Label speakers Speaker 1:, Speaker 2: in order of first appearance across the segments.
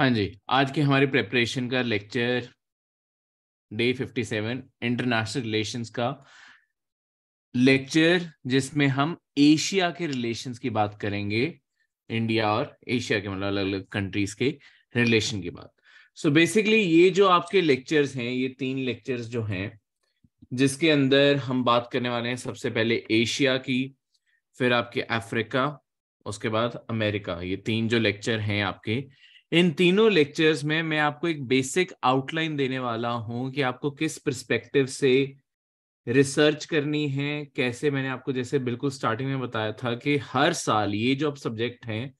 Speaker 1: हाँ जी आज के हमारे प्रेपरेशन का lecture day fifty seven international relations का लेक्चर जिसमें हम एशिया के रिलेशंस की बात करेंगे इंडिया और एशिया के मतलब अलग अलग कंट्रीज के रिलेशन की बात सो so बेसिकली ये जो आपके लेक्चर्स हैं ये तीन लेक्चर्स जो हैं जिसके अंदर हम बात करने वाले हैं सबसे पहले एशिया की फिर आपके अफ्रीका उसके बाद अमेरिका ये तीन जो लेक्चर हैं आपके इन तीनों लेक्चर्स में मैं आपको एक बेसिक आउटलाइन देने वाला हूं कि आपको किस परस्पेक्टिव से रिसर्च करनी है कैसे मैंने आपको जैसे बिल्कुल स्टार्टिंग में बताया था कि हर साल ये जो आप सब्जेक्ट हैं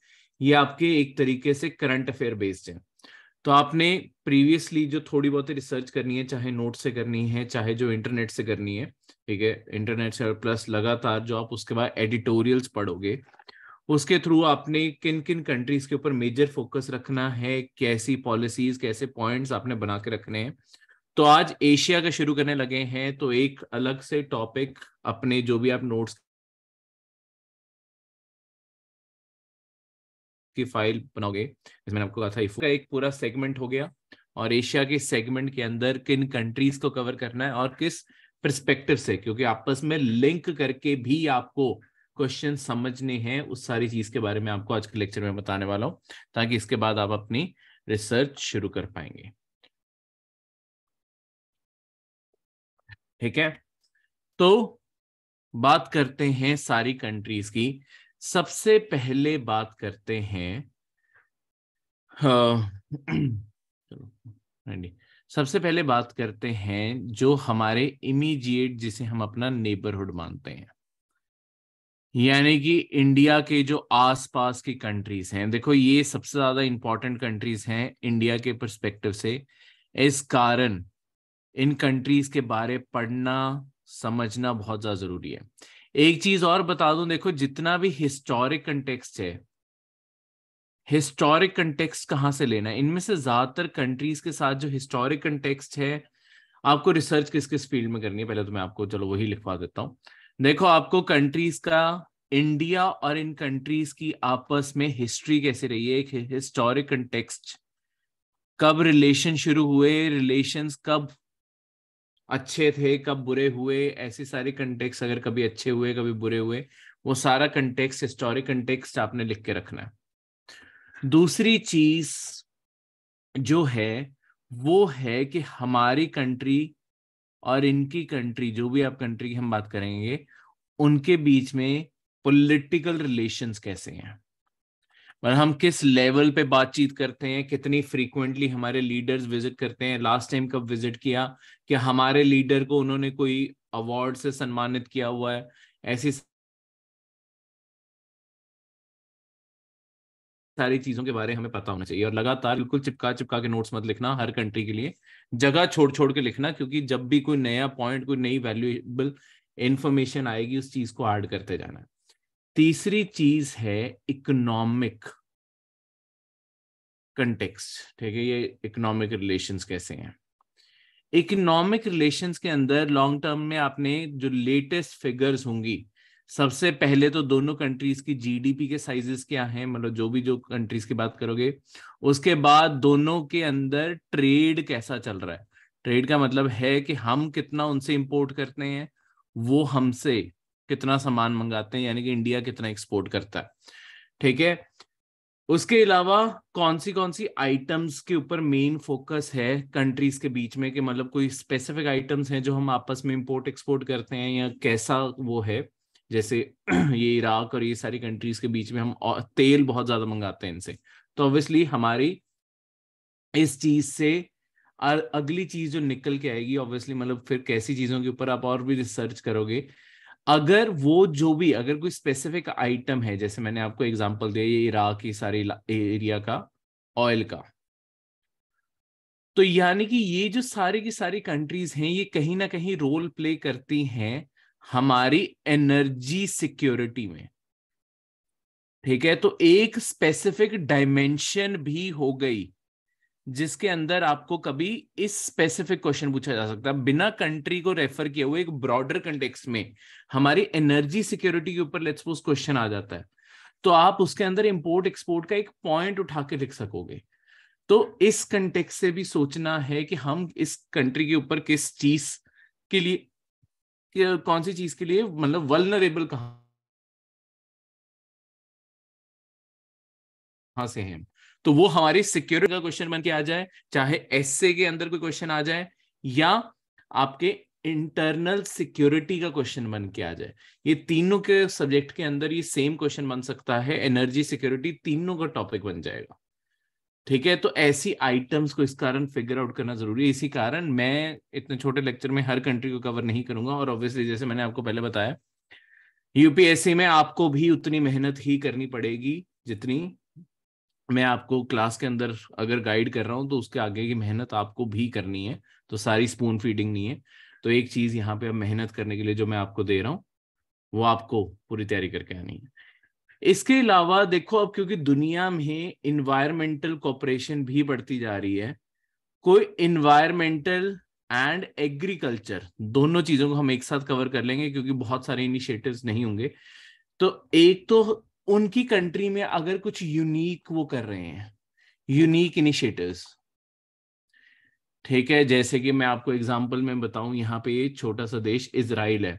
Speaker 1: ये आपके एक तरीके से करंट अफेयर बेस्ड हैं तो आपने प्रीवियसली जो थोड़ी बहुत रिसर्च करनी है चाहे नोट से करनी है चाहे जो इंटरनेट से करनी है ठीक है इंटरनेट से प्लस लगातार जो आप उसके बाद एडिटोरियल्स पढ़ोगे उसके थ्रू आपने किन किन कंट्रीज के ऊपर मेजर फोकस रखना है कैसी पॉलिसीज कैसे पॉइंट्स आपने बना के रखने हैं तो आज एशिया का शुरू करने लगे हैं तो एक अलग से टॉपिक अपने जो भी आप नोट्स की फाइल बनाओगे इसमें आपको कहा था का एक पूरा सेगमेंट हो गया और एशिया के सेगमेंट के अंदर किन कंट्रीज को कवर करना है और किस परस्पेक्टिव से क्योंकि आपस में लिंक करके भी आपको क्वेश्चन समझने हैं उस सारी चीज के बारे में आपको आज के लेक्चर में बताने वाला हूं ताकि इसके बाद आप अपनी रिसर्च शुरू कर पाएंगे ठीक है तो बात करते हैं सारी कंट्रीज की सबसे पहले बात करते हैं हाँ, सबसे पहले बात करते हैं जो हमारे इमीजिएट जिसे हम अपना नेबरहुड मानते हैं यानी कि इंडिया के जो आसपास की कंट्रीज हैं देखो ये सबसे ज्यादा इंपॉर्टेंट कंट्रीज हैं इंडिया के परस्पेक्टिव से इस कारण इन कंट्रीज के बारे पढ़ना समझना बहुत ज्यादा जरूरी है एक चीज और बता दूं देखो जितना भी हिस्टोरिक कंटेक्सट है हिस्टोरिक कंटेक्स्ट कहाँ से लेना है इनमें से ज्यादातर कंट्रीज के साथ जो हिस्टोरिक कंटेक्स्ट है आपको रिसर्च किस किस फील्ड में करनी है पहले तो मैं आपको चलो वही लिखवा देता हूँ देखो आपको कंट्रीज का इंडिया और इन कंट्रीज की आपस में हिस्ट्री कैसे रही है एक हिस्टोरिक कंटेक्स्ट कब रिलेशन शुरू हुए रिलेशंस कब अच्छे थे कब बुरे हुए ऐसे सारे कंटेक्स अगर कभी अच्छे हुए कभी बुरे हुए वो सारा कंटेक्स हिस्टोरिक कंटेक्स आपने लिख के रखना है दूसरी चीज जो है वो है कि हमारी कंट्री और इनकी कंट्री जो भी आप कंट्री की हम बात करेंगे उनके बीच में पॉलिटिकल रिलेशंस कैसे हैं मतलब हम किस लेवल पे बातचीत करते हैं कितनी फ्रीक्वेंटली हमारे लीडर्स विजिट करते हैं लास्ट टाइम कब विजिट किया कि हमारे लीडर को उन्होंने कोई अवार्ड से सम्मानित किया हुआ है ऐसी सारी चीजों के बारे में हमें पता होना चाहिए और लगातार बिल्कुल चिपका चिपका के नोट्स मत लिखना हर कंट्री के लिए जगह छोड़ छोड़ के लिखना क्योंकि जब भी कोई नया पॉइंट कोई नई वैल्यूएबल इंफॉर्मेशन आएगी उस चीज को ऐड करते जाना तीसरी चीज है इकोनॉमिक कंटेक्स ठीक है ये इकोनॉमिक रिलेशंस कैसे हैं इकोनॉमिक रिलेशंस के अंदर लॉन्ग टर्म में आपने जो लेटेस्ट फिगर्स होंगी सबसे पहले तो दोनों कंट्रीज की जीडीपी के साइजेस क्या हैं मतलब जो भी जो कंट्रीज की बात करोगे उसके बाद दोनों के अंदर ट्रेड कैसा चल रहा है ट्रेड का मतलब है कि हम कितना उनसे इंपोर्ट करते हैं वो हमसे कितना सामान मंगाते हैं यानी कि इंडिया कितना एक्सपोर्ट करता है ठीक है उसके अलावा कौन सी कौन सी आइटम्स के ऊपर मेन फोकस है कंट्रीज के बीच में कि मतलब कोई स्पेसिफिक आइटम्स हैं जो हम आपस में इंपोर्ट एक्सपोर्ट करते हैं या कैसा वो है जैसे ये इराक और ये सारी कंट्रीज के बीच में हम तेल बहुत ज्यादा मंगाते हैं इनसे तो ऑब्वियसली हमारी इस चीज से और अगली चीज जो निकल के आएगी ऑब्वियसली मतलब फिर कैसी चीजों के ऊपर आप और भी रिसर्च करोगे अगर वो जो भी अगर कोई स्पेसिफिक आइटम है जैसे मैंने आपको एग्जांपल दिया ये इराक ये सारे एरिया का ऑयल का तो यानी कि ये जो सारी की सारी कंट्रीज हैं ये कहीं ना कहीं रोल प्ले करती हैं हमारी एनर्जी सिक्योरिटी में ठीक है तो एक स्पेसिफिक डायमेंशन भी हो गई जिसके अंदर आपको कभी इस स्पेसिफिक क्वेश्चन पूछा जा सकता है बिना कंट्री को रेफर किए हुए एक ब्रॉडर कंटेक्स में हमारी एनर्जी सिक्योरिटी के ऊपर लेट्स सपोज क्वेश्चन आ जाता है तो आप उसके अंदर इंपोर्ट एक्सपोर्ट का एक पॉइंट उठा के लिख सकोगे तो इस कंटेक्स से भी सोचना है कि हम इस कंट्री के ऊपर किस चीज के लिए कि कौन सी चीज के लिए मतलब वलनरेबल कहा से हैं तो वो हमारे सिक्योरिटी का क्वेश्चन बन के आ जाए चाहे एस के अंदर कोई क्वेश्चन आ जाए या आपके इंटरनल सिक्योरिटी का क्वेश्चन बन के आ जाए ये तीनों के सब्जेक्ट के अंदर ये सेम क्वेश्चन बन सकता है एनर्जी सिक्योरिटी तीनों का टॉपिक बन जाएगा ठीक है तो ऐसी आइटम्स को इस कारण फिगर आउट करना जरूरी है इसी कारण मैं इतने छोटे लेक्चर में हर कंट्री को कवर नहीं करूंगा और ऑब्वियसली जैसे मैंने आपको पहले बताया यूपीएससी में आपको भी उतनी मेहनत ही करनी पड़ेगी जितनी मैं आपको क्लास के अंदर अगर गाइड कर रहा हूँ तो उसके आगे की मेहनत आपको भी करनी है तो सारी स्पून फीडिंग नहीं है तो एक चीज यहाँ पे अब मेहनत करने के लिए जो मैं आपको दे रहा हूँ वो आपको पूरी तैयारी करके आनी है इसके अलावा देखो अब क्योंकि दुनिया में इन्वायरमेंटल कॉपरेशन भी बढ़ती जा रही है कोई इन्वायरमेंटल एंड एग्रीकल्चर दोनों चीजों को हम एक साथ कवर कर लेंगे क्योंकि बहुत सारे इनिशिएटिव्स नहीं होंगे तो एक तो उनकी कंट्री में अगर कुछ यूनिक वो कर रहे हैं यूनिक इनिशिएटिव्स ठीक है जैसे कि मैं आपको एग्जांपल में बताऊं यहाँ पे छोटा सा देश इसराइल है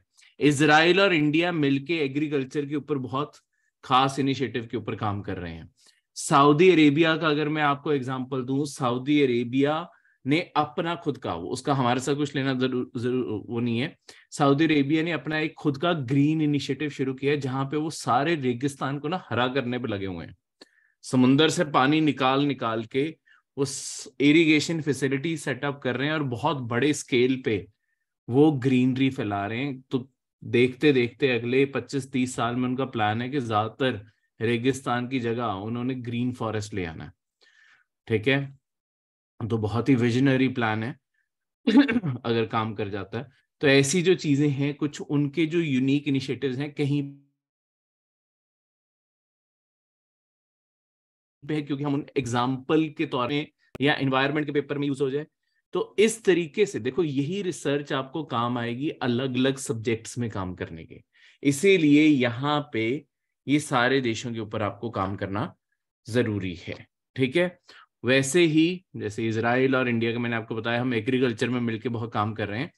Speaker 1: इसराइल और इंडिया मिलके एग्रीकल्चर के ऊपर बहुत खास इनिशिएटिव के ऊपर काम कर रहे हैं सऊदी अरेबिया का अगर मैं आपको एग्जाम्पल दू सऊदी अरेबिया ने अपना खुद का उसका हमारे साथ कुछ लेना जरूर जरूर वो नहीं है सऊदी अरेबिया ने अपना एक खुद का ग्रीन इनिशिएटिव शुरू किया है जहां पे वो सारे रेगिस्तान को ना हरा करने पर लगे हुए हैं समुंदर से पानी निकाल निकाल के उस इरिगेशन फैसिलिटी सेटअप कर रहे हैं और बहुत बड़े स्केल पे वो ग्रीनरी फैला रहे हैं तो देखते देखते अगले 25-30 साल में उनका प्लान है कि ज्यादातर रेगिस्तान की जगह उन्होंने ग्रीन फॉरेस्ट ले आना है ठीक है तो बहुत ही विजनरी प्लान है अगर काम कर जाता है तो ऐसी जो चीजें हैं कुछ उनके जो यूनिक इनिशिएटिव हैं कहीं पे है क्योंकि हम उन एग्जाम्पल के तौर में या एनवायरमेंट के पेपर में यूज हो जाए तो इस तरीके से देखो यही रिसर्च आपको काम आएगी अलग अलग सब्जेक्ट्स में काम करने के इसीलिए यहाँ पे ये सारे देशों के ऊपर आपको काम करना जरूरी है ठीक है वैसे ही जैसे इसराइल और इंडिया का मैंने आपको बताया हम एग्रीकल्चर में मिलकर बहुत काम कर रहे हैं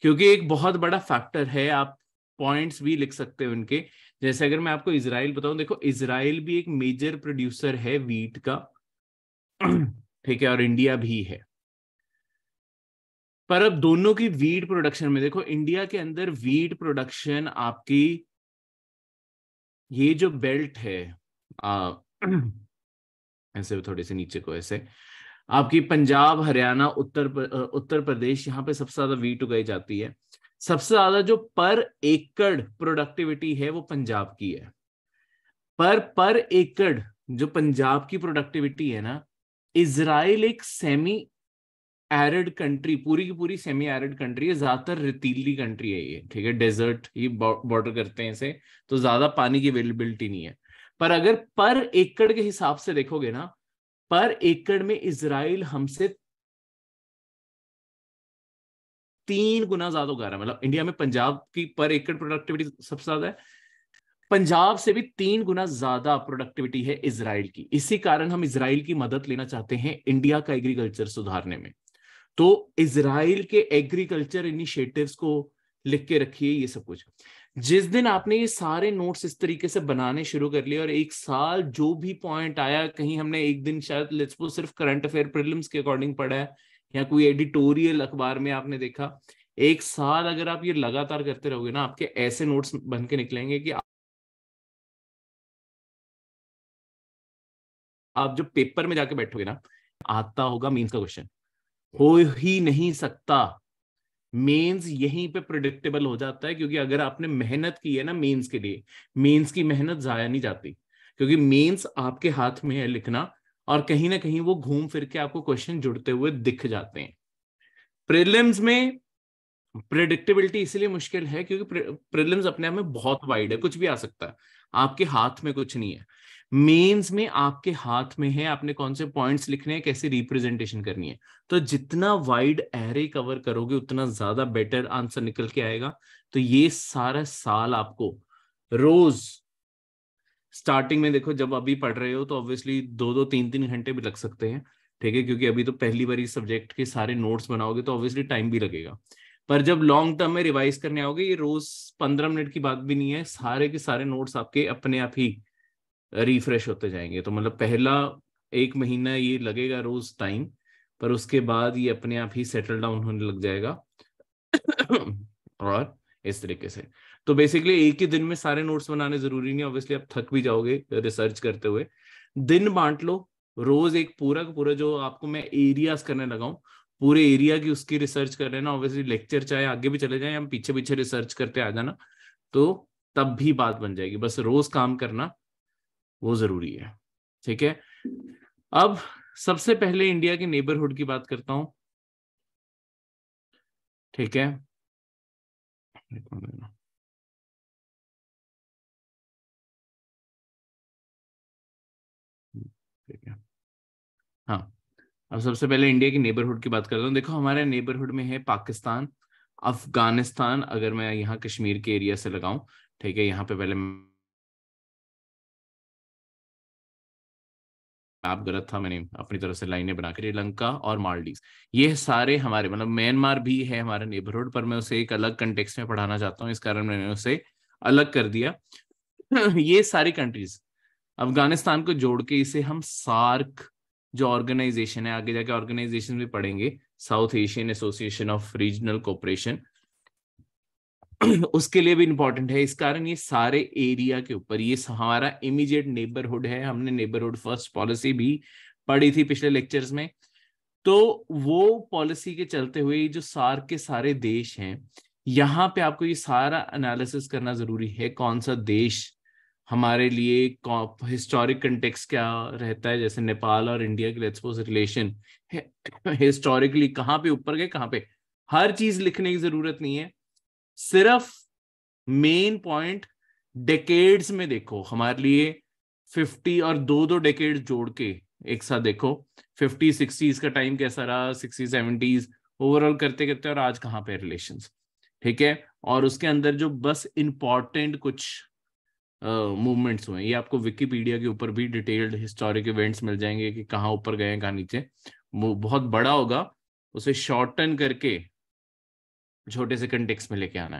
Speaker 1: क्योंकि एक बहुत बड़ा फैक्टर है आप पॉइंट्स भी लिख सकते हैं उनके जैसे अगर मैं आपको इसराइल बताऊं देखो इसराइल भी एक मेजर प्रोड्यूसर है वीट का ठीक है और इंडिया भी है पर अब दोनों की वीट प्रोडक्शन में देखो इंडिया के अंदर वीट प्रोडक्शन आपकी ये जो बेल्ट है आ, ऐसे थोड़े से नीचे को ऐसे आपकी पंजाब हरियाणा उत्तर उत्तर प्रदेश यहाँ पे सबसे ज्यादा वीट उगाई जाती है सबसे ज्यादा जो पर एकड़ प्रोडक्टिविटी है वो पंजाब की है पर पर एकड़ जो पंजाब की प्रोडक्टिविटी है ना इसराइल एक सेमी एरिड कंट्री पूरी की पूरी सेमी एरिड कंट्री है ज्यादातर रेतीली कंट्री है ये ठीक है डेजर्ट ही बॉर्डर करते हैं इसे तो ज्यादा पानी की अवेलेबिलिटी नहीं है पर अगर पर एकड़ के हिसाब से देखोगे ना पर एकड़ में इसराइल हमसे तीन गुना ज्यादा उगा रहा है मतलब इंडिया में पंजाब की पर एकड़ प्रोडक्टिविटी सबसे ज्यादा है पंजाब से भी तीन गुना ज्यादा प्रोडक्टिविटी है इसराइल की इसी कारण हम इसराइल की मदद लेना चाहते हैं इंडिया का एग्रीकल्चर सुधारने में तो इसराइल के एग्रीकल्चर इनिशिएटिव्स को लिख के रखिए ये सब कुछ जिस दिन आपने ये सारे नोट्स इस तरीके से बनाने शुरू कर लिए और एक साल जो भी पॉइंट आया कहीं हमने एक दिन शायद लेट्स सिर्फ करंट अफेयर प्रिलिम्स के अकॉर्डिंग पढ़ा है या कोई एडिटोरियल अखबार में आपने देखा एक साल अगर आप ये लगातार करते रहोगे ना आपके ऐसे नोट्स बन के निकलेंगे कि आप जो पेपर में जाके बैठोगे ना आता होगा मीन्स का क्वेश्चन हो ही नहीं सकता मेंस यहीं पे प्रिडिक्टेबल हो जाता है क्योंकि अगर आपने मेहनत की है ना मेंस के लिए मेंस की मेहनत जाया नहीं जाती क्योंकि मेंस आपके हाथ में है लिखना और कहीं ना कहीं वो घूम फिर के आपको क्वेश्चन जुड़ते हुए दिख जाते हैं प्रिलिम्स में प्रिडिक्टेबिलिटी इसलिए मुश्किल है क्योंकि प्रिलिम्स अपने आप में बहुत वाइड है कुछ भी आ सकता है आपके हाथ में कुछ नहीं है मेंस में आपके हाथ में है आपने कौन से पॉइंट्स लिखने हैं कैसे रिप्रेजेंटेशन करनी है तो जितना वाइड एरे कवर करोगे उतना ज्यादा बेटर आंसर निकल के आएगा तो ये सारा साल आपको रोज स्टार्टिंग में देखो जब अभी पढ़ रहे हो तो ऑब्वियसली दो दो तीन तीन घंटे भी लग सकते हैं ठीक है क्योंकि अभी तो पहली बार इस सब्जेक्ट के सारे नोट्स बनाओगे तो ऑब्वियसली टाइम भी लगेगा पर जब लॉन्ग टर्म में रिवाइज करने आओगे ये रोज पंद्रह मिनट की बात भी नहीं है सारे के सारे नोट्स आपके अपने आप ही रिफ्रेश होते जाएंगे तो मतलब पहला एक महीना ये लगेगा रोज टाइम पर उसके बाद ये अपने आप ही सेटल डाउन होने लग जाएगा और इस तरीके से तो बेसिकली एक ही दिन में सारे नोट्स बनाने जरूरी नहीं ऑब्वियसली आप थक भी जाओगे रिसर्च करते हुए दिन बांट लो रोज एक पूरा का पूरा जो आपको मैं एरियाज करने लगा पूरे एरिया की उसकी रिसर्च कर लेना ऑब्वियसली लेक्चर चाहे आगे भी चले जाए हम पीछे पीछे रिसर्च करते आ जाना तो तब भी बात बन जाएगी बस रोज काम करना वो जरूरी है ठीक है अब सबसे पहले इंडिया के नेबरहुड की बात करता हूं ठीक है ठीक है हाँ अब सबसे पहले इंडिया की नेबरहुड की बात करता हूँ देखो हमारे नेबरहुड में है पाकिस्तान अफगानिस्तान अगर मैं यहाँ कश्मीर के एरिया से लगाऊं ठीक है यहाँ पे पहले आप गलत था मैंने अपनी तरफ से लाइनें बना कर श्रीलंका और मालदीव ये सारे हमारे मतलब म्यांमार भी है हमारे नेबरहुड पर मैं उसे एक अलग कंटेक्स में पढ़ाना चाहता हूँ इस कारण मैंने उसे अलग कर दिया ये सारी कंट्रीज अफगानिस्तान को जोड़ के इसे हम सार्क जो ऑर्गेनाइजेशन है आगे जाके ऑर्गेनाइजेशन भी पढ़ेंगे South Asian Association of Regional Cooperation उसके लिए भी इंपॉर्टेंट है इस कारण ये सारे एरिया के ऊपर ये हमारा इमीडिएट नेबरहुड है हमने नेबरहुड फर्स्ट पॉलिसी भी पढ़ी थी पिछले लेक्चर्स में तो वो पॉलिसी के चलते हुए जो सार के सारे देश हैं यहाँ पे आपको ये सारा एनालिसिस करना जरूरी है कौन सा देश हमारे लिए हिस्टोरिक कंटेक्स क्या रहता है जैसे नेपाल और इंडिया के लेट्स रिलेशन हिस्टोरिकली कहाँ पे ऊपर गए कहाँ पे हर चीज लिखने की जरूरत नहीं है सिर्फ मेन पॉइंट डेकेड्स में देखो हमारे लिए फिफ्टी और दो दो डेकेड जोड़ के एक साथ देखो फिफ्टी सिक्सटीज का टाइम कैसा रहा सिक्सटी सेवेंटीज ओवरऑल करते करते और आज कहाँ पे रिलेशन ठीक है और उसके अंदर जो बस इंपॉर्टेंट कुछ मूवमेंट्स हुए ये आपको विकीपीडिया के ऊपर भी डिटेल्ड हिस्टोरिक इवेंट्स मिल जाएंगे कि कहाँ ऊपर गए कहाँ नीचे बहुत बड़ा होगा उसे शॉर्टन करके छोटे से कंटेक्स में लेके आना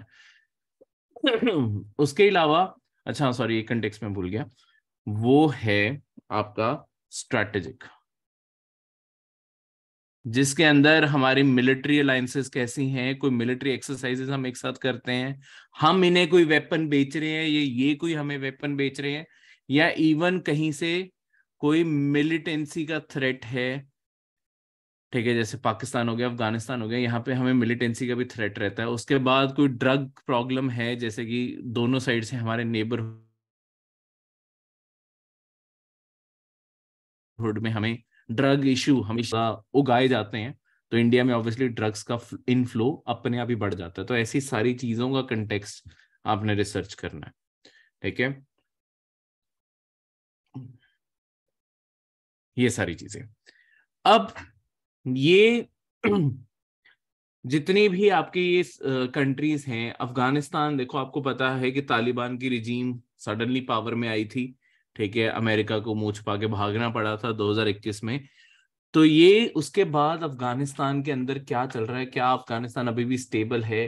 Speaker 1: है उसके अलावा अच्छा सॉरी कंटेक्स में भूल गया वो है आपका स्ट्रैटेजिक जिसके अंदर हमारी मिलिट्री अलायसेस कैसी हैं कोई मिलिट्री एक्सरसाइजेस हम एक साथ करते हैं हम इन्हें कोई वेपन बेच रहे हैं ये ये कोई हमें वेपन बेच रहे हैं या इवन कहीं से कोई मिलिटेंसी का थ्रेट है ठीक है जैसे पाकिस्तान हो गया अफगानिस्तान हो गया यहाँ पे हमें मिलिटेंसी का भी थ्रेट रहता है उसके बाद कोई ड्रग प्रॉब्लम है जैसे कि दोनों साइड से हमारे नेबर में हमें ड्रग इशू हमेशा उगाए जाते हैं तो इंडिया में ऑब्वियसली ड्रग्स का इनफ्लो अपने आप ही बढ़ जाता है तो ऐसी सारी चीजों का कंटेक्स आपने रिसर्च करना है ठीक है ये सारी चीजें अब ये जितनी भी आपकी ये कंट्रीज हैं अफगानिस्तान देखो आपको पता है कि तालिबान की रिजीम सडनली पावर में आई थी ठीक है अमेरिका को मुंह छुपा के भागना पड़ा था 2021 में तो ये उसके बाद अफगानिस्तान के अंदर क्या चल रहा है क्या अफगानिस्तान अभी भी स्टेबल है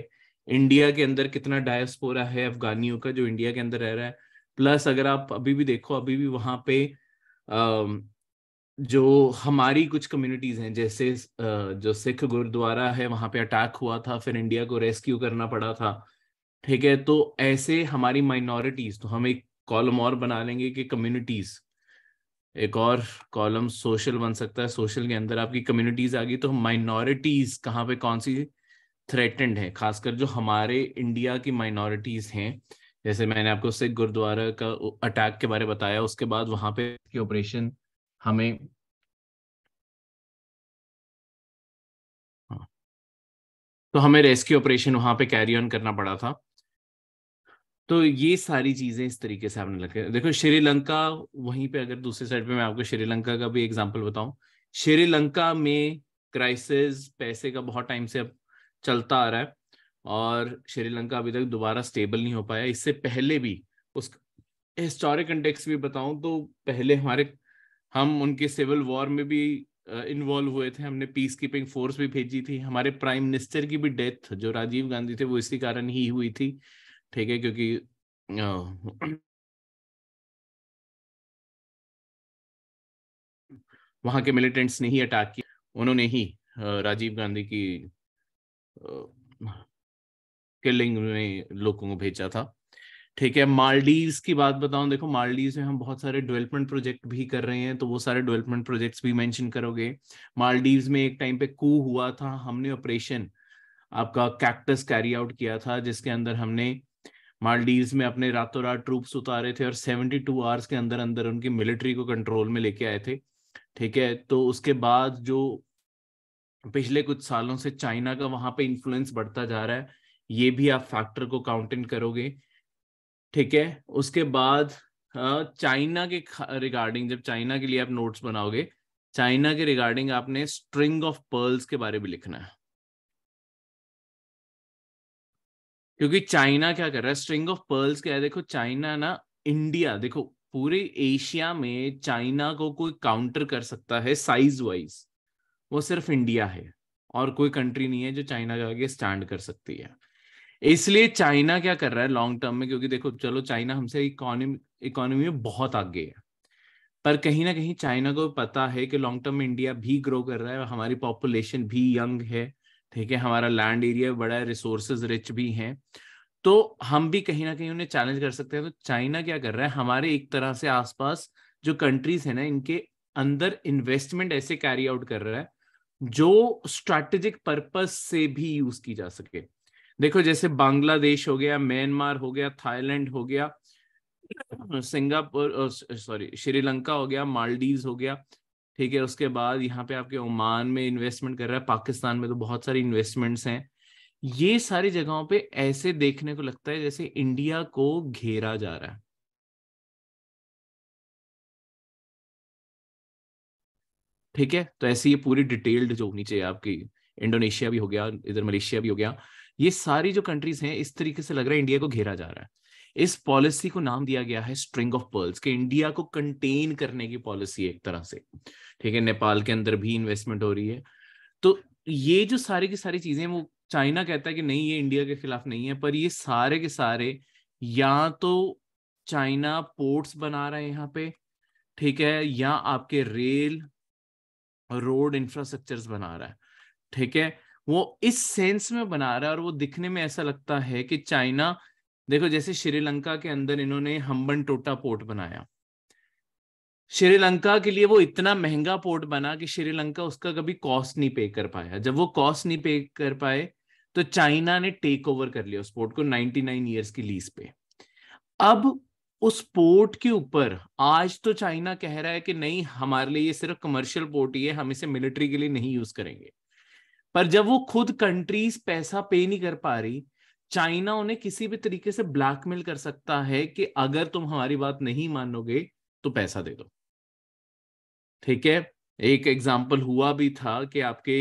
Speaker 1: इंडिया के अंदर कितना डायस्पोरा है अफगानियों का जो इंडिया के अंदर रह रहा है प्लस अगर आप अभी भी देखो अभी भी वहां पे जो हमारी कुछ कम्युनिटीज हैं जैसे जो सिख गुरुद्वारा है वहां पे अटैक हुआ था फिर इंडिया को रेस्क्यू करना पड़ा था ठीक है तो ऐसे हमारी माइनॉरिटीज तो हम एक कॉलम और बना लेंगे कि कम्युनिटीज एक और कॉलम सोशल बन सकता है सोशल के अंदर आपकी कम्युनिटीज आ गई तो माइनॉरिटीज कहाँ पे कौन सी थ्रेटेंड है खासकर जो हमारे इंडिया की माइनॉरिटीज हैं जैसे मैंने आपको सिख गुरुद्वारा का अटैक के बारे में बताया उसके बाद वहां पे ऑपरेशन हमें हाँ। तो हमें रेस्क्यू ऑपरेशन वहां पे कैरी ऑन करना पड़ा था तो ये सारी चीजें इस तरीके से आपने लगे देखो श्रीलंका वहीं पे अगर दूसरी साइड पे मैं आपको श्रीलंका का भी एग्जांपल बताऊं श्रीलंका में क्राइसिस पैसे का बहुत टाइम से अब चलता आ रहा है और श्रीलंका अभी तक दोबारा स्टेबल नहीं हो पाया इससे पहले भी उस हिस्टोरिक कंटेक्स भी बताऊं तो पहले हमारे हम उनके सिविल वॉर में भी इन्वॉल्व हुए थे हमने पीस कीपिंग फोर्स भी भेजी थी हमारे प्राइम मिनिस्टर की भी डेथ जो राजीव गांधी थे वो इसी कारण ही हुई थी ठीक है क्योंकि वहां के मिलिटेंट्स ने ही अटैक किया उन्होंने ही राजीव गांधी की किलिंग में लोगों को भेजा था ठीक है मालदीव्स की बात बताऊं देखो मालदीव्स में हम बहुत सारे डेवलपमेंट प्रोजेक्ट भी कर रहे हैं तो वो सारे डेवलपमेंट प्रोजेक्ट्स भी मेंशन करोगे मालदीव्स में एक टाइम पे कू हुआ था हमने ऑपरेशन आपका कैक्टस कैरी आउट किया था जिसके अंदर हमने मालदीव्स में अपने रातों रात ट्रूप्स उतारे थे और 72 टू आवर्स के अंदर अंदर उनकी मिलिट्री को कंट्रोल में लेके आए थे ठीक है तो उसके बाद जो पिछले कुछ सालों से चाइना का वहां पे इन्फ्लुएंस बढ़ता जा रहा है ये भी आप फैक्टर को काउंटिंग करोगे ठीक है उसके बाद चाइना के रिगार्डिंग जब चाइना के लिए आप नोट्स बनाओगे चाइना के रिगार्डिंग आपने स्ट्रिंग ऑफ पर्ल्स के बारे में लिखना है क्योंकि चाइना क्या कर रहा है स्ट्रिंग ऑफ पर्ल्स क्या है देखो चाइना ना इंडिया देखो पूरे एशिया में चाइना को कोई काउंटर कर सकता है साइज वाइज वो सिर्फ इंडिया है और कोई कंट्री नहीं है जो चाइना के आगे स्टैंड कर सकती है इसलिए चाइना क्या कर रहा है लॉन्ग टर्म में क्योंकि देखो चलो चाइना हमसे इकोनॉमी इकोनॉमी में बहुत आगे है पर कहीं ना कहीं चाइना को पता है कि लॉन्ग टर्म में इंडिया भी ग्रो कर रहा है हमारी पॉपुलेशन भी यंग है ठीक है हमारा लैंड एरिया बड़ा है रिसोर्सेज रिच भी है तो हम भी कहीं ना कहीं उन्हें चैलेंज कर सकते हैं तो चाइना क्या कर रहा है हमारे एक तरह से आसपास जो कंट्रीज है ना इनके अंदर इन्वेस्टमेंट ऐसे कैरी आउट कर रहा है जो स्ट्रैटेजिक पर्पस से भी यूज की जा सके देखो जैसे बांग्लादेश हो गया म्यांमार हो गया थाईलैंड हो गया सिंगापुर सॉरी श्रीलंका हो गया मालदीव्स हो गया ठीक है उसके बाद यहाँ पे आपके ओमान में इन्वेस्टमेंट कर रहा है पाकिस्तान में तो बहुत सारी इन्वेस्टमेंट्स हैं ये सारी जगहों पे ऐसे देखने को लगता है जैसे इंडिया को घेरा जा रहा है ठीक है तो ऐसी ये पूरी डिटेल्ड जो होनी चाहिए आपकी इंडोनेशिया भी हो गया इधर मलेशिया भी हो गया ये सारी जो कंट्रीज हैं इस तरीके से लग रहा है इंडिया को घेरा जा रहा है इस पॉलिसी को नाम दिया गया है स्ट्रिंग ऑफ पर्ल्स के इंडिया को कंटेन करने की पॉलिसी एक तरह से ठीक है नेपाल के अंदर भी इन्वेस्टमेंट हो रही है तो ये जो सारी की सारी चीजें वो चाइना कहता है कि नहीं ये इंडिया के खिलाफ नहीं है पर ये सारे के सारे या तो चाइना पोर्ट्स बना रहे हैं यहाँ पे ठीक है या आपके रेल रोड इंफ्रास्ट्रक्चर बना रहा है ठीक है वो इस सेंस में बना रहा है और वो दिखने में ऐसा लगता है कि चाइना देखो जैसे श्रीलंका के अंदर इन्होंने हम्बन टोटा पोर्ट बनाया श्रीलंका के लिए वो इतना महंगा पोर्ट बना कि श्रीलंका उसका कभी कॉस्ट नहीं पे कर पाया जब वो कॉस्ट नहीं पे कर पाए तो चाइना ने टेक ओवर कर लिया उस पोर्ट को 99 इयर्स की लीज पे अब उस पोर्ट के ऊपर आज तो चाइना कह रहा है कि नहीं हमारे लिए ये सिर्फ कमर्शियल पोर्ट ही है हम इसे मिलिट्री के लिए नहीं यूज करेंगे पर जब वो खुद कंट्रीज पैसा पे नहीं कर पा रही चाइना उन्हें किसी भी तरीके से ब्लैकमेल कर सकता है कि अगर तुम हमारी बात नहीं मानोगे तो पैसा दे दो ठीक है एक एग्जाम्पल हुआ भी था कि आपके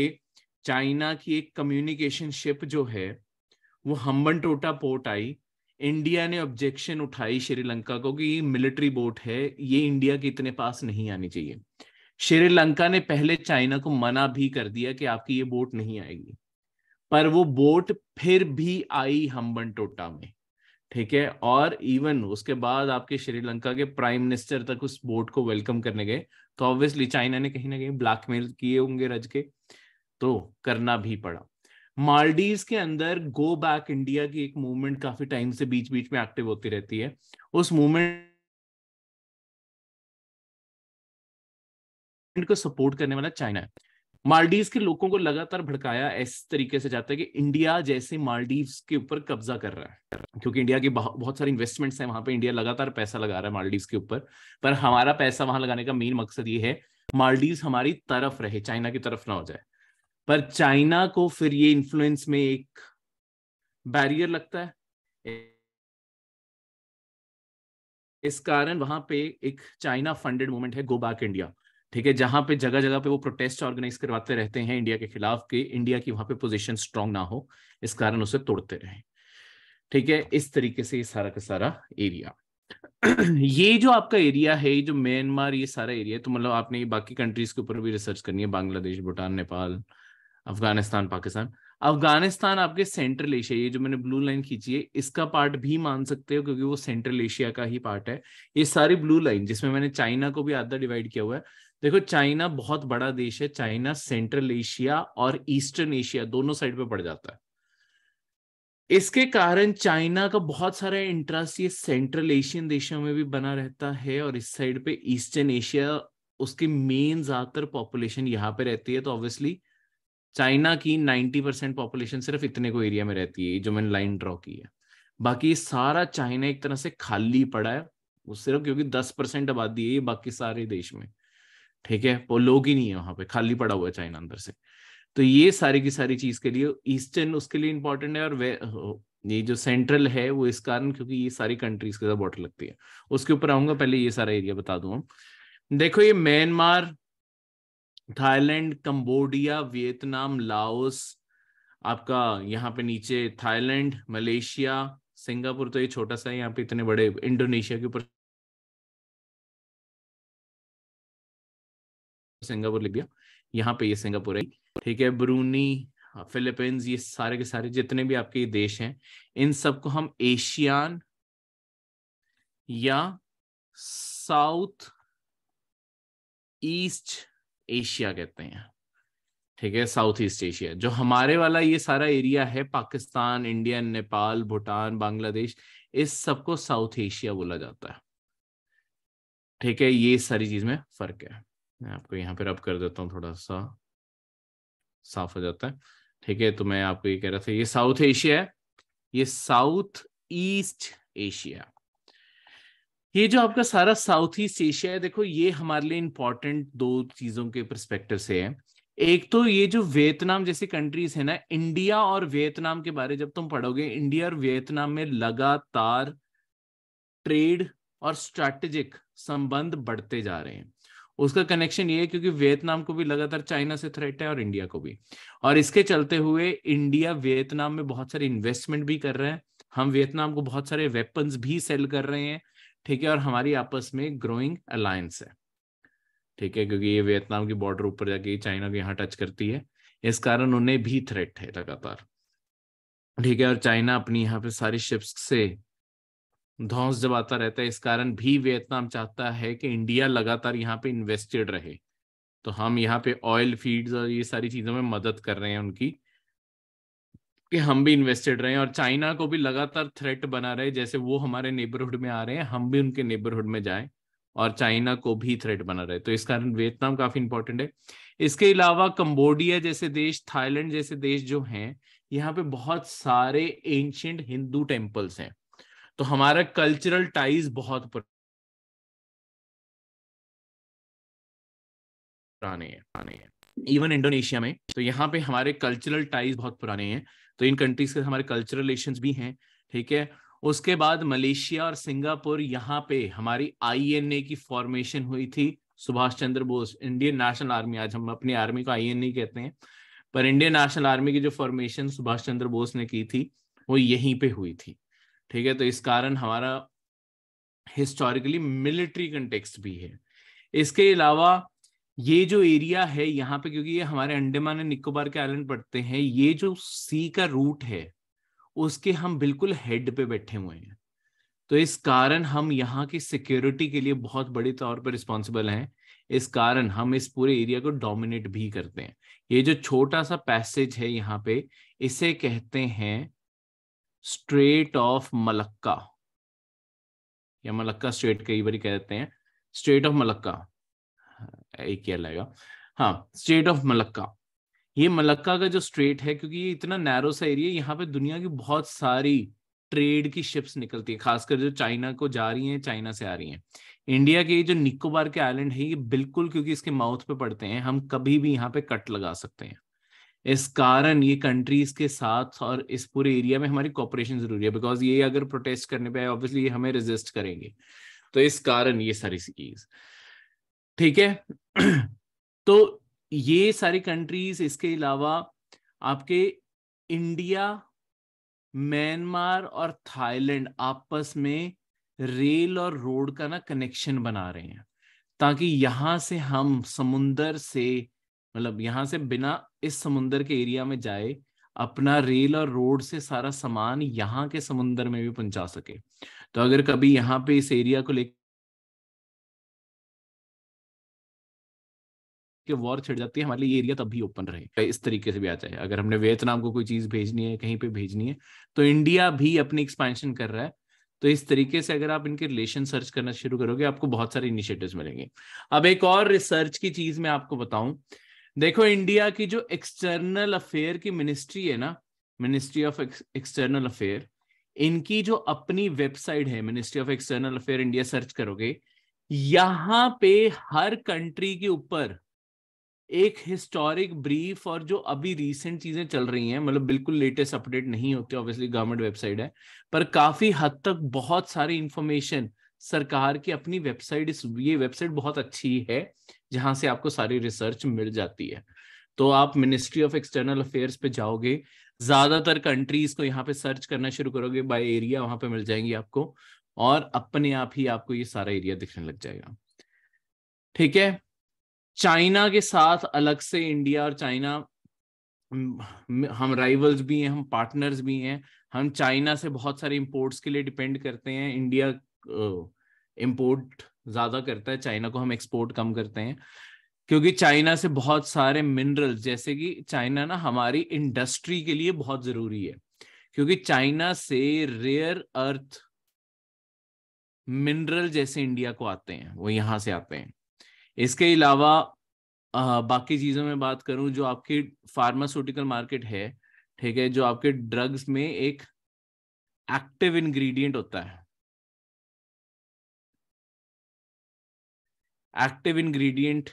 Speaker 1: चाइना की एक कम्युनिकेशन शिप जो है वो हम्बन टोटा पोर्ट आई इंडिया ने ऑब्जेक्शन उठाई श्रीलंका को कि ये मिलिट्री बोट है ये इंडिया के इतने पास नहीं आनी चाहिए श्रीलंका ने पहले चाइना को मना भी कर दिया कि आपकी ये बोट नहीं आएगी पर वो बोट फिर भी आई हम्बन टोटा में ठीक है और इवन उसके बाद आपके श्रीलंका के प्राइम मिनिस्टर तक उस बोट को वेलकम करने गए तो ऑब्वियसली चाइना ने कहीं ना कहीं ब्लैकमेल किए होंगे रज के तो करना भी पड़ा मालदीव के अंदर गो बैक इंडिया की एक मूवमेंट काफी टाइम से बीच बीच में एक्टिव होती रहती है उस मूवमेंट को सपोर्ट करने वाला चाइना है मालदीव के लोगों को लगातार भड़काया इस तरीके से जाता है कि इंडिया जैसे मालदीव के ऊपर कब्जा कर रहा है क्योंकि इंडिया के बहुत सारे इन्वेस्टमेंट्स हैं वहां पे इंडिया लगातार पैसा लगा रहा है मालदीव के ऊपर पर हमारा पैसा वहां लगाने का मेन मकसद ये है मालदीव हमारी तरफ रहे चाइना की तरफ ना हो जाए पर चाइना को फिर ये इन्फ्लुएंस में एक बैरियर लगता है इस कारण वहां पे एक चाइना फंडेड मूवमेंट है गो बैक इंडिया ठीक है जहां पे जगह जगह पे वो प्रोटेस्ट ऑर्गेनाइज करवाते रहते हैं इंडिया के खिलाफ कि इंडिया की वहां पे पोजीशन स्ट्रांग ना हो इस कारण उसे तोड़ते रहे ठीक है इस तरीके से ये सारा का सारा एरिया ये जो आपका एरिया है जो म्यांमार ये सारा एरिया है तो मतलब आपने ये बाकी कंट्रीज के ऊपर भी रिसर्च करनी है बांग्लादेश भूटान नेपाल अफगानिस्तान पाकिस्तान अफगानिस्तान आपके सेंट्रल एशिया ये जो मैंने ब्लू लाइन खींची है इसका पार्ट भी मान सकते हो क्योंकि वो सेंट्रल एशिया का ही पार्ट है ये सारी ब्लू लाइन जिसमें मैंने चाइना को भी आधा डिवाइड किया हुआ है देखो चाइना बहुत बड़ा देश है चाइना सेंट्रल एशिया और ईस्टर्न एशिया दोनों साइड पे पड़ जाता है इसके कारण चाइना का बहुत सारा इंटरेस्ट ये सेंट्रल एशियन देशों में भी बना रहता है और इस साइड पे ईस्टर्न एशिया उसकी मेन ज्यादातर पॉपुलेशन यहाँ पे रहती है तो ऑब्वियसली चाइना की 90 परसेंट पॉपुलेशन सिर्फ इतने को एरिया में रहती है जो मैंने लाइन ड्रॉ की है बाकी सारा चाइना एक तरह से खाली पड़ा है वो सिर्फ क्योंकि 10 परसेंट आबादी है बाकी सारे देश में ठीक है वो लोग ही नहीं है वहां पे खाली पड़ा हुआ है चाइना अंदर से तो ये सारी की सारी चीज के लिए ईस्टर्न उसके लिए इंपॉर्टेंट है और वे ये जो सेंट्रल है वो इस कारण क्योंकि ये सारी कंट्रीज के साथ बॉर्डर लगती है उसके ऊपर आऊंगा पहले ये सारा एरिया बता दू हम देखो ये Myanmar Thailand Cambodia Vietnam Laos आपका यहाँ पे नीचे थाईलैंड मलेशिया सिंगापुर तो ये छोटा सा है यहाँ पे इतने बड़े इंडोनेशिया के ऊपर सिंगापुर लिख दिया यहाँ पे ये सिंगापुर है ठीक है ब्रूनी फिलीपींस ये सारे के सारे जितने भी आपके देश हैं इन सबको हम एशियान या साउथ ईस्ट एशिया कहते हैं ठीक है साउथ ईस्ट एशिया जो हमारे वाला ये सारा एरिया है पाकिस्तान इंडिया नेपाल भूटान बांग्लादेश इस सबको साउथ एशिया बोला जाता है ठीक है ये सारी चीज में फर्क है मैं आपको यहाँ पे रब कर देता हूँ थोड़ा सा साफ हो जाता है ठीक है तो मैं आपको ये कह रहा था ये साउथ एशिया है ये साउथ ईस्ट एशिया ये जो आपका सारा साउथ ईस्ट एशिया है देखो ये हमारे लिए इंपॉर्टेंट दो चीजों के परस्पेक्टिव से है एक तो ये जो वियतनाम जैसी कंट्रीज है ना इंडिया और वियतनाम के बारे जब तुम पढ़ोगे इंडिया और वियतनाम में लगातार ट्रेड और स्ट्रैटेजिक संबंध बढ़ते जा रहे हैं उसका कनेक्शन ये है क्योंकि वियतनाम को भी लगातार चाइना से थ्रेट है और इंडिया को भी और इसके चलते हुए इंडिया वियतनाम में बहुत सारे इन्वेस्टमेंट भी कर रहे हैं हम वियतनाम को बहुत सारे वेपन्स भी सेल कर रहे हैं ठीक है और हमारी आपस में ग्रोइंग अलायंस है ठीक है क्योंकि ये वियतनाम की बॉर्डर ऊपर जाके चाइना को यहाँ टच करती है इस कारण उन्हें भी थ्रेट है लगातार ठीक है और चाइना अपनी यहाँ पे सारी शिप्स से धौस आता रहता है इस कारण भी वियतनाम चाहता है कि इंडिया लगातार यहाँ पे इन्वेस्टेड रहे तो हम यहाँ पे ऑयल फीड्स और ये सारी चीज़ों में मदद कर रहे हैं उनकी कि हम भी इन्वेस्टेड रहे और चाइना को भी लगातार थ्रेट बना रहे जैसे वो हमारे नेबरहुड में आ रहे हैं हम भी उनके नेबरहुड में जाएं और चाइना को भी थ्रेट बना रहे तो इस कारण वियतनाम काफी इंपॉर्टेंट है इसके अलावा कंबोडिया जैसे देश थाईलैंड जैसे देश जो हैं यहाँ पे बहुत सारे एंशियंट हिंदू टेम्पल्स हैं तो हमारा कल्चरल टाइज बहुत पुराने हैं पुराने हैं इवन इंडोनेशिया में तो यहाँ पे हमारे कल्चरल टाइज बहुत पुराने हैं तो इन कंट्रीज के हमारे कल्चरल रिलेशन भी हैं ठीक है उसके बाद मलेशिया और सिंगापुर यहाँ पे हमारी आईएनए की फॉर्मेशन हुई थी Subhash Chandra Bose Indian National Army आज हम अपनी आर्मी को आईएनए कहते हैं पर इंडियन नेशनल आर्मी की जो फॉर्मेशन सुभाष चंद्र बोस ने की थी वो यहीं पे हुई थी ठीक है तो इस कारण हमारा हिस्टोरिकली मिलिट्री कंटेक्स्ट भी है इसके अलावा ये जो एरिया है यहाँ पे क्योंकि ये हमारे अंडेमान एंड निकोबार के आइलैंड पड़ते हैं ये जो सी का रूट है उसके हम बिल्कुल हेड पे बैठे हुए हैं तो इस कारण हम यहाँ की सिक्योरिटी के लिए बहुत बड़े तौर पर रिस्पॉन्सिबल हैं इस कारण हम इस पूरे एरिया को डोमिनेट भी करते हैं ये जो छोटा सा पैसेज है यहाँ पे इसे कहते हैं स्ट्रेट ऑफ मलक्का या मलक्का स्ट्रेट कई बार कहते हैं स्ट्रेट ऑफ मलक्का एक ही लगेगा हाँ स्ट्रेट ऑफ मलक्का ये मलक्का का जो स्ट्रेट है क्योंकि ये इतना नैरो सा एरिया यहाँ पे दुनिया की बहुत सारी ट्रेड की शिप्स निकलती है खासकर जो चाइना को जा रही हैं चाइना से आ रही हैं इंडिया के जो निकोबार के आइलैंड है ये बिल्कुल क्योंकि इसके माउथ पे पड़ते हैं हम कभी भी यहाँ पे कट लगा सकते हैं इस कारण ये कंट्रीज के साथ और इस पूरे एरिया में हमारी कॉपरेशन जरूरी है बिकॉज ये अगर प्रोटेस्ट करने पे ऑब्वियसली हमें रेजिस्ट करेंगे तो इस कारण ये सारी चीज ठीक है तो ये सारी कंट्रीज इसके अलावा आपके इंडिया म्यांमार और थाईलैंड आपस में रेल और रोड का ना कनेक्शन बना रहे हैं ताकि यहां से हम समुंदर से मतलब यहाँ से बिना इस समुन्दर के एरिया में जाए अपना रेल और रोड से सारा सामान यहाँ के समुन्दर में भी पहुंचा सके तो अगर कभी यहाँ पे इस एरिया को लेकर कि वॉर छिड़ जाती है हमारे लिए ये एरिया तब भी ओपन रहे इस तरीके से भी आ जाए अगर हमने वियतनाम को कोई चीज भेजनी है कहीं पे भेजनी है तो इंडिया भी अपनी एक्सपेंशन कर रहा है तो इस तरीके से अगर आप इनके रिलेशन सर्च करना शुरू करोगे आपको बहुत सारे इनिशिएटिव्स मिलेंगे अब एक और रिसर्च की चीज मैं आपको बताऊं देखो इंडिया की जो एक्सटर्नल अफेयर की मिनिस्ट्री है ना मिनिस्ट्री ऑफ एक्सटर्नल अफेयर इनकी जो अपनी वेबसाइट है Ministry of External Affair India search करोगे यहाँ पे हर कंट्री के ऊपर एक हिस्टोरिक ब्रीफ और जो अभी रीसेंट चीजें चल रही हैं मतलब बिल्कुल लेटेस्ट अपडेट नहीं होते ऑब्वियसली गवर्नमेंट वेबसाइट है पर काफी हद तक बहुत सारी इंफॉर्मेशन सरकार की अपनी वेबसाइट इस ये वेबसाइट बहुत अच्छी है जहां से आपको सारी रिसर्च मिल जाती है तो आप मिनिस्ट्री ऑफ एक्सटर्नल अफेयर्स पे जाओगे ज्यादातर कंट्रीज को यहाँ पे सर्च करना शुरू करोगे बाय एरिया वहां पे मिल जाएंगी आपको और अपने आप ही आपको ये सारा एरिया दिखने लग जाएगा ठीक है चाइना के साथ अलग से इंडिया और चाइना हम राइवल्स भी हैं हम पार्टनर्स भी हैं हम चाइना से बहुत सारे इंपोर्ट्स के लिए डिपेंड करते हैं इंडिया इंपोर्ट ज्यादा करता है चाइना को हम एक्सपोर्ट कम करते हैं क्योंकि चाइना से बहुत सारे मिनरल्स जैसे कि चाइना ना हमारी इंडस्ट्री के लिए बहुत जरूरी है क्योंकि चाइना से रेयर अर्थ मिनरल जैसे इंडिया को आते हैं वो यहां से आते हैं इसके अलावा बाकी चीजों में बात करूं जो आपकी फार्मास्यूटिकल मार्केट है ठीक है जो आपके ड्रग्स में एक एक्टिव इंग्रेडिएंट होता है active ingredient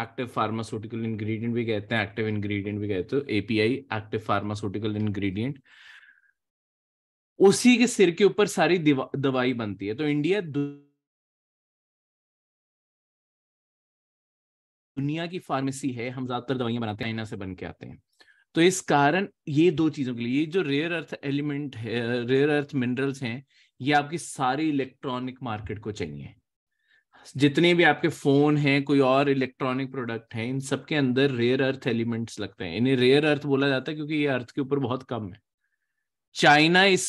Speaker 1: active pharmaceutical ingredient भी कहते हैं एक्टिव इंग्रेडिएंट भी कहते हो एपीआई एक्टिव फार्मास्यूटिकल इंग्रेडिएंट उसी के सिर के ऊपर सारी दवाई बनती है तो इंडिया दुनिया की फार्मेसी है हम ज्यादातर दवाइयां बनाते हैं आईना से बन के आते हैं तो इस कारण ये दो चीजों के लिए ये जो रेयर अर्थ एलिमेंट है रेयर अर्थ मिनरल्स हैं ये आपकी सारी इलेक्ट्रॉनिक मार्केट को चाहिए जितने भी आपके फोन हैं कोई और इलेक्ट्रॉनिक प्रोडक्ट हैं इन सबके अंदर रेयर अर्थ एलिमेंट्स लगते हैं इन्हें रेयर अर्थ बोला जाता है क्योंकि ये अर्थ के ऊपर बहुत कम है चाइना इस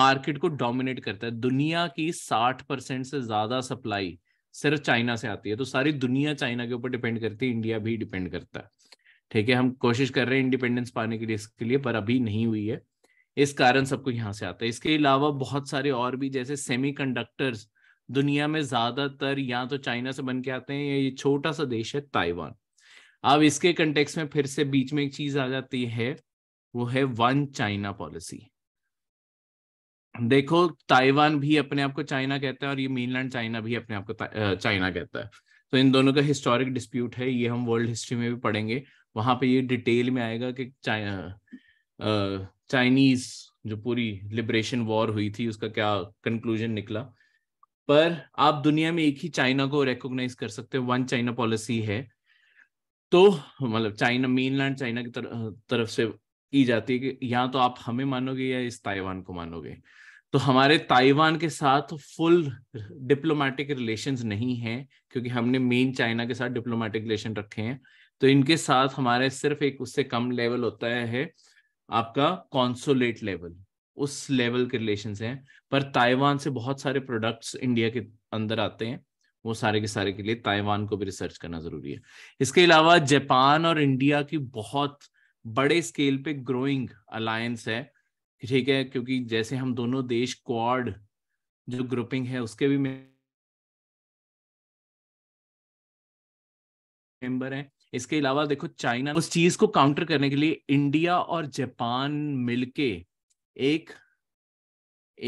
Speaker 1: मार्केट को डोमिनेट करता है दुनिया की साठ परसेंट से ज्यादा सप्लाई सिर्फ चाइना से आती है तो सारी दुनिया चाइना के ऊपर डिपेंड करती है इंडिया भी डिपेंड करता है ठीक है हम कोशिश कर रहे हैं इंडिपेंडेंस पाने के लिए इसके लिए पर अभी नहीं हुई है इस कारण सबको यहाँ से आता है इसके अलावा बहुत सारे और भी जैसे कंडक्टर्स दुनिया में ज्यादातर या तो चाइना से बन के आते हैं या ये छोटा सा देश है ताइवान अब इसके कंटेक्स में फिर से बीच में एक चीज आ जाती है वो है वन चाइना पॉलिसी देखो ताइवान भी अपने आप को चाइना कहता है और ये मेनलैंड चाइना भी अपने आप को चाइना कहता है तो इन दोनों का हिस्टोरिक डिस्प्यूट है ये हम वर्ल्ड हिस्ट्री में भी पढ़ेंगे वहां पे ये डिटेल में आएगा कि चाइनीज जो पूरी लिबरेशन वॉर हुई थी उसका क्या कंक्लूजन निकला पर आप दुनिया में एक ही चाइना को रिकॉग्नाइज कर सकते हो वन चाइना पॉलिसी है तो मतलब चाइना मेनलैंड चाइना की तर, तरफ से की जाती है कि यहाँ तो आप हमें मानोगे या इस ताइवान को मानोगे तो हमारे ताइवान के साथ फुल डिप्लोमेटिक रिलेशंस नहीं है क्योंकि हमने मेन चाइना के साथ डिप्लोमेटिक रिलेशन रखे हैं तो इनके साथ हमारे सिर्फ एक उससे कम लेवल होता है, है आपका कॉन्सोलेट लेवल उस लेवल के रिलेशन हैं पर ताइवान से बहुत सारे प्रोडक्ट्स इंडिया के अंदर आते हैं वो सारे के सारे के लिए ताइवान को भी रिसर्च करना जरूरी है इसके अलावा जापान और इंडिया की बहुत बड़े स्केल पे ग्रोइंग अलायंस है ठीक है क्योंकि जैसे हम दोनों देश क्वाड जो ग्रुपिंग है उसके भी मेंबर हैं इसके अलावा देखो चाइना उस चीज को काउंटर करने के लिए इंडिया और जापान मिलके एक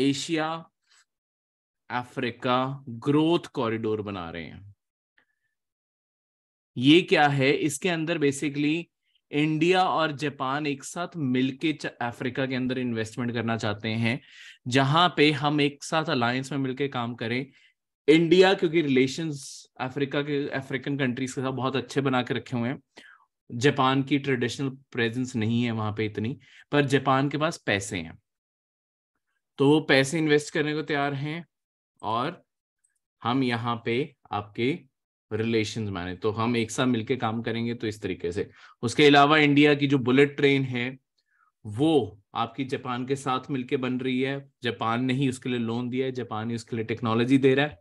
Speaker 1: एशिया अफ्रीका ग्रोथ कॉरिडोर बना रहे हैं ये क्या है इसके अंदर बेसिकली इंडिया और जापान एक साथ मिलके अफ्रीका के अंदर इन्वेस्टमेंट करना चाहते हैं जहां पे हम एक साथ अलायंस में मिलके काम करें इंडिया क्योंकि रिलेशंस अफ्रीका के अफ्रीकन कंट्रीज के साथ बहुत अच्छे बना के रखे हुए हैं जापान की ट्रेडिशनल प्रेजेंस नहीं है वहां पे इतनी पर जापान के पास पैसे हैं तो वो पैसे इन्वेस्ट करने को तैयार हैं और हम यहाँ पे आपके रिलेशन माने तो हम एक साथ मिलके काम करेंगे तो इस तरीके से उसके अलावा इंडिया की जो बुलेट ट्रेन है वो आपकी जापान के साथ मिलके बन रही है जापान ने ही उसके लिए लोन दिया है जापान ही उसके लिए टेक्नोलॉजी दे रहा है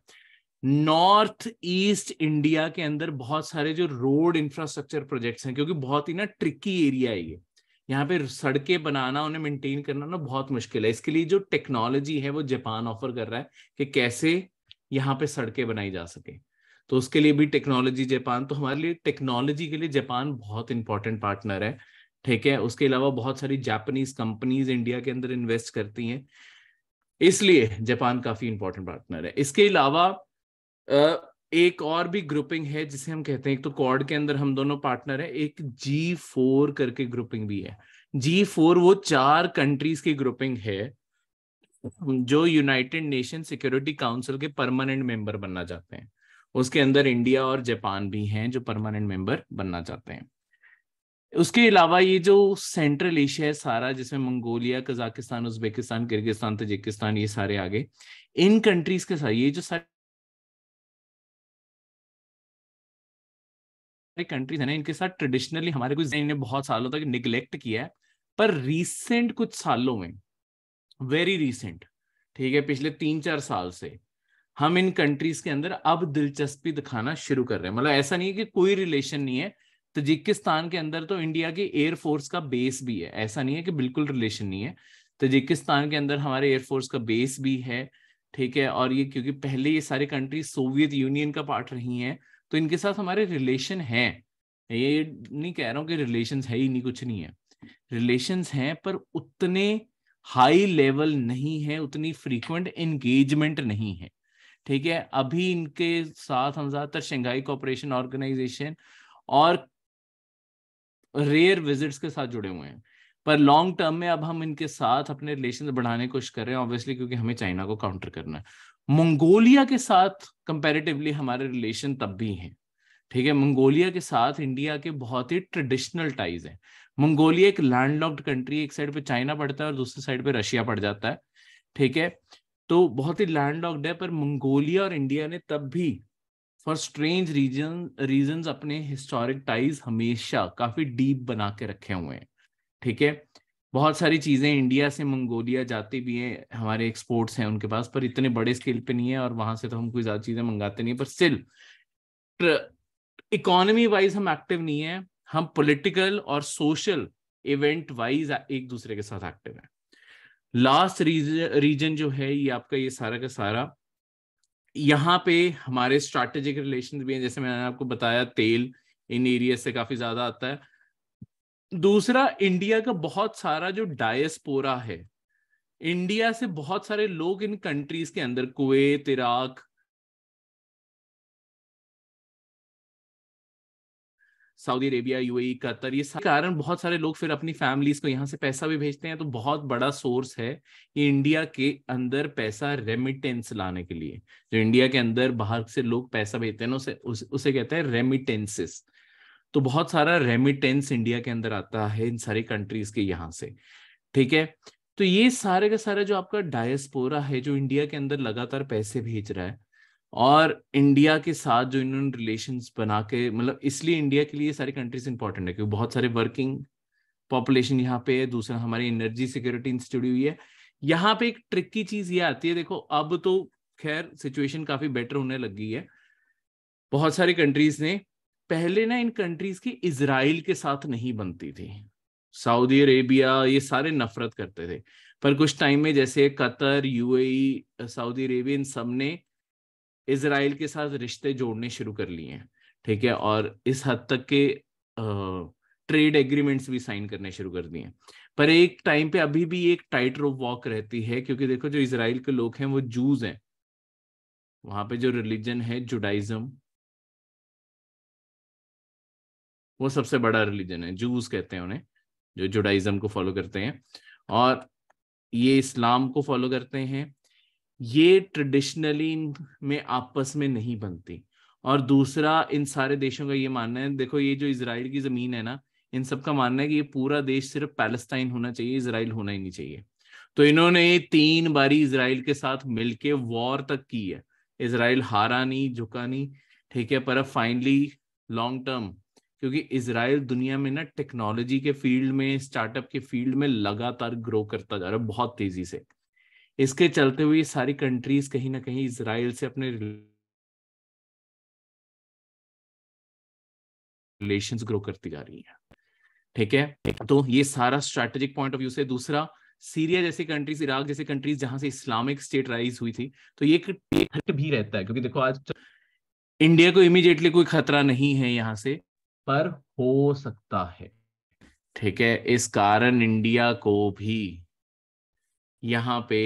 Speaker 1: नॉर्थ ईस्ट इंडिया के अंदर बहुत सारे जो रोड इंफ्रास्ट्रक्चर प्रोजेक्ट्स हैं क्योंकि बहुत ही ना ट्रिकी एरिया है ये यहाँ पे सड़कें बनाना उन्हें मेंटेन करना ना बहुत मुश्किल है इसके लिए जो टेक्नोलॉजी है वो जापान ऑफर कर रहा है कि कैसे यहाँ पे सड़कें बनाई जा सके तो उसके लिए भी टेक्नोलॉजी जापान तो हमारे लिए टेक्नोलॉजी के लिए जापान बहुत इंपॉर्टेंट पार्टनर है ठीक है उसके अलावा बहुत सारी जापानीज कंपनीज इंडिया के अंदर इन्वेस्ट करती हैं इसलिए जापान काफी इंपॉर्टेंट पार्टनर है इसके अलावा एक और भी ग्रुपिंग है जिसे हम कहते हैं एक तो कॉर्ड के अंदर हम दोनों पार्टनर है एक जी फोर करके ग्रुपिंग भी है जी फोर वो चार कंट्रीज की ग्रुपिंग है जो यूनाइटेड नेशन सिक्योरिटी काउंसिल के परमानेंट मेंबर बनना चाहते हैं उसके अंदर इंडिया और जापान भी हैं जो परमानेंट मेंबर बनना चाहते हैं उसके अलावा ये जो सेंट्रल एशिया है सारा जिसमें Mongolia Kazakhstan Uzbekistan Kyrgyzstan Tajikistan ये सारे आगे इन कंट्रीज के साथ ये जो सारे कंट्रीज है ना इनके साथ ट्रेडिशनली हमारे कुछ ने बहुत सालों तक निगलेक्ट किया है पर रिसेंट कुछ सालों में वेरी रिसेंट ठीक है पिछले तीन चार साल से हम इन कंट्रीज के अंदर अब दिलचस्पी दिखाना शुरू कर रहे हैं मतलब ऐसा नहीं है कि कोई रिलेशन नहीं है तजिकिस्तान के अंदर तो इंडिया की एयरफोर्स का बेस भी है ऐसा नहीं है कि बिल्कुल रिलेशन नहीं है तजिकिस्तान के अंदर हमारे एयरफोर्स का बेस भी है ठीक है और ये क्योंकि पहले ये सारी कंट्री सोवियत यूनियन का पार्ट रही हैं तो इनके साथ हमारे रिलेशन है ये नहीं कह रहा हूँ कि रिलेशन है ही नहीं कुछ नहीं है रिलेशन हैं पर उतने हाई लेवल नहीं है उतनी फ्रीक्वेंट एंगेजमेंट नहीं है ठीक है अभी इनके साथ हम ज्यादातर शंघाई कोऑपरेशन ऑर्गेनाइजेशन और रेयर विजिट्स के साथ जुड़े हुए हैं पर लॉन्ग टर्म में अब हम इनके साथ अपने रिलेशन बढ़ाने की कोशिश कर रहे हैं ऑब्वियसली क्योंकि हमें चाइना को काउंटर करना है मंगोलिया के साथ कंपेरेटिवली हमारे रिलेशन तब भी हैं ठीक है मंगोलिया के साथ इंडिया के बहुत ही ट्रेडिशनल टाइज हैं मंगोलिया एक लैंडलॉक्ड कंट्री एक साइड पे चाइना पड़ता है और दूसरी साइड पे रशिया पड़ जाता है ठीक है तो बहुत ही लैंडलॉक्ड है पर मंगोलिया और इंडिया ने तब भी फॉर स्ट्रेंज रीजन रीजन अपने हिस्टोरिक टाइज हमेशा काफी डीप बना के रखे हुए हैं ठीक है बहुत सारी चीजें इंडिया से मंगोलिया जाती भी हैं हमारे एक्सपोर्ट्स हैं उनके पास पर इतने बड़े स्केल पे नहीं है और वहां से तो हम कोई ज्यादा चीजें मंगाते नहीं है पर स्टिल इकोनॉमी वाइज हम एक्टिव नहीं है हम पॉलिटिकल और सोशल इवेंट वाइज एक दूसरे के साथ एक्टिव है लास्ट रीजन जो है ये आपका ये सारा का सारा यहाँ पे हमारे स्ट्रैटेजिक रिलेशन भी हैं जैसे मैंने आपको बताया तेल इन एरिया से काफी ज्यादा आता है दूसरा इंडिया का बहुत सारा जो डायस्पोरा है इंडिया से बहुत सारे लोग इन कंट्रीज के अंदर Kuwait Iraq Saudi Arabia UAE Qatar ये कारण बहुत सारे लोग फिर अपनी फैमिलीज को यहाँ से पैसा भी भेजते हैं तो बहुत बड़ा सोर्स है इंडिया के अंदर पैसा रेमिटेंस लाने के लिए जो इंडिया के अंदर बाहर से लोग पैसा भेजते हैं ना उसे उस, उसे कहते हैं रेमिटेंसेस तो बहुत सारा रेमिटेंस इंडिया के अंदर आता है इन सारी कंट्रीज के यहाँ से ठीक है तो ये सारे का सारा जो आपका डायस्पोरा है जो इंडिया के अंदर लगातार पैसे भेज रहा है और इंडिया के साथ जो इन्होंने रिलेशन बना के मतलब इसलिए इंडिया के लिए सारी कंट्रीज इंपॉर्टेंट है क्योंकि बहुत सारे वर्किंग पॉपुलेशन यहाँ पे है दूसरा हमारी एनर्जी सिक्योरिटी जुड़ी हुई है यहाँ पे एक ट्रिकी चीज ये आती है देखो अब तो खैर सिचुएशन काफी बेटर होने लगी है बहुत सारी कंट्रीज ने पहले ना इन कंट्रीज की इसराइल के साथ नहीं बनती थी सऊदी अरेबिया ये सारे नफरत करते थे पर कुछ टाइम में जैसे कतर यूएई सऊदी अरेबिया इन सब ने इसराइल के साथ रिश्ते जोड़ने शुरू कर लिए हैं ठीक है और इस हद तक के ट्रेड एग्रीमेंट्स भी साइन करने शुरू कर दिए पर एक टाइम पे अभी भी एक टाइट रोप वॉक रहती है क्योंकि देखो जो इसराइल के लोग हैं वो जूज हैं वहां पे जो रिलीजन है जुडाइज्म वो सबसे बड़ा रिलीजन है जूस कहते हैं उन्हें जो जुडाइज्म को फॉलो करते हैं और ये इस्लाम को फॉलो करते हैं ये ट्रेडिशनली में आपस में नहीं बनती और दूसरा इन सारे देशों का ये मानना है देखो ये जो इसराइल की ज़मीन है ना इन सब का मानना है कि ये पूरा देश सिर्फ पैलेस्टाइन होना चाहिए इसराइल होना ही नहीं चाहिए तो इन्होंने तीन बारी इसराइल के साथ मिलके वॉर तक की है इसराइल हारा नहीं झुका नहीं ठीक है पर अब फाइनली लॉन्ग टर्म क्योंकि इसराइल दुनिया में ना टेक्नोलॉजी के फील्ड में स्टार्टअप के फील्ड में लगातार ग्रो करता जा रहा है बहुत तेजी से इसके चलते हुए सारी कंट्रीज कहीं ना कहीं इसराइल से अपने रिलेशंस ग्रो करती जा रही है ठीक है तो ये सारा स्ट्रेटेजिक पॉइंट ऑफ व्यू से दूसरा सीरिया जैसी कंट्रीज इराक जैसी कंट्रीज जहां से इस्लामिक स्टेट राइज हुई थी तो ये भी रहता है क्योंकि देखो आज इंडिया तो को इमीडिएटली कोई खतरा नहीं है यहाँ से पर हो सकता है ठीक है इस कारण इंडिया को भी यहां पे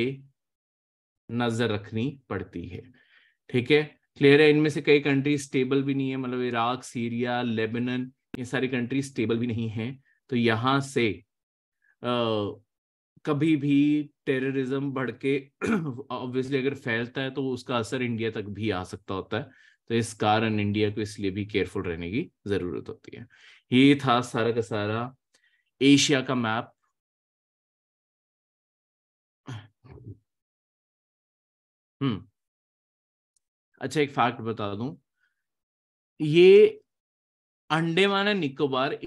Speaker 1: नजर रखनी पड़ती है ठीक है क्लियर है इनमें से कई कंट्री स्टेबल भी नहीं है मतलब इराक सीरिया लेबनन ये सारी कंट्री स्टेबल भी नहीं है तो यहां से आ, कभी भी टेररिज्म बढ़ के ऑब्वियसली अगर फैलता है तो उसका असर इंडिया तक भी आ सकता होता है तो इस कारण इंडिया को इसलिए भी केयरफुल रहने की जरूरत होती है ये था सारा का सारा एशिया का मैप हम्म अच्छा एक फैक्ट बता दूं ये अंडेमान एंड निकोबार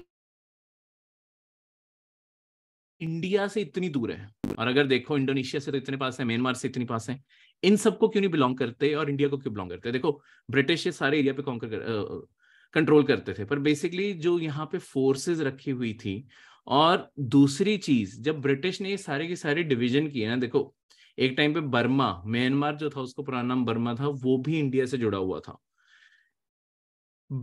Speaker 1: इंडिया से इतनी दूर है और अगर देखो इंडोनेशिया से तो इतने पास है म्यांमार से इतनी पास है इन सबको क्यों नहीं बिलोंग करते और इंडिया को क्यों बिलोंग करते देखो ब्रिटिश ये सारे एरिया पे कॉन्कर कंट्रोल करते थे पर बेसिकली जो यहाँ पे फोर्सेस रखी हुई थी और दूसरी चीज जब ब्रिटिश ने ये सारे के सारे डिवीजन किए ना देखो एक टाइम पे बर्मा म्यांमार जो था उसको पुराना नाम बर्मा था वो भी इंडिया से जुड़ा हुआ था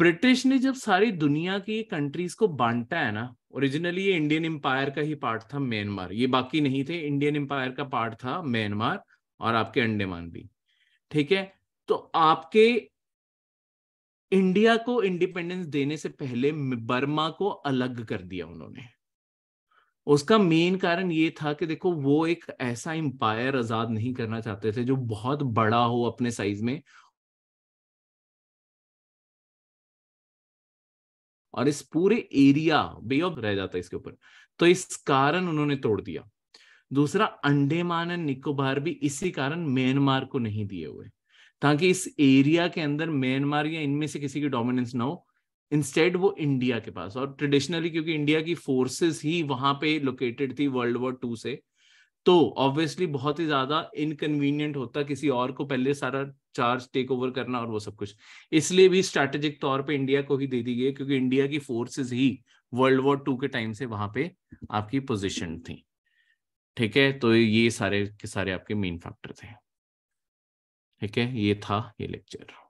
Speaker 1: ब्रिटिश ने जब सारी दुनिया की कंट्रीज को बांटा है ना ओरिजिनली ये इंडियन एम्पायर का ही पार्ट था म्यांमार ये बाकी नहीं थे इंडियन एम्पायर का पार्ट था म्यांमार और आपके अंडेमान भी ठीक है तो आपके इंडिया को इंडिपेंडेंस देने से पहले बर्मा को अलग कर दिया उन्होंने उसका मेन कारण ये था कि देखो वो एक ऐसा एम्पायर आजाद नहीं करना चाहते थे जो बहुत बड़ा हो अपने साइज में और इस पूरे एरिया बे ऑफ रह जाता है इसके ऊपर तो इस कारण उन्होंने तोड़ दिया दूसरा अंडेमान एंड निकोबार भी इसी कारण म्यांमार को नहीं दिए हुए ताकि इस एरिया के अंदर म्यांमार या इनमें से किसी की डोमिनेंस ना हो इंस्टेड वो इंडिया के पास और ट्रेडिशनली क्योंकि इंडिया की फोर्सेस ही वहां पे लोकेटेड थी वर्ल्ड वॉर टू से तो ऑब्वियसली बहुत ही ज्यादा इनकन्वीनियंट होता किसी और को पहले सारा चार्ज टेक ओवर करना और वो सब कुछ इसलिए भी स्ट्रेटेजिक तौर पे इंडिया को ही दे दी गई क्योंकि इंडिया की फोर्सेज ही वर्ल्ड वॉर टू के टाइम से वहां पे आपकी पोजिशन थी ठीक है तो ये सारे के सारे आपके मेन फैक्टर्स हैं ठीक है ये था ये लेक्चर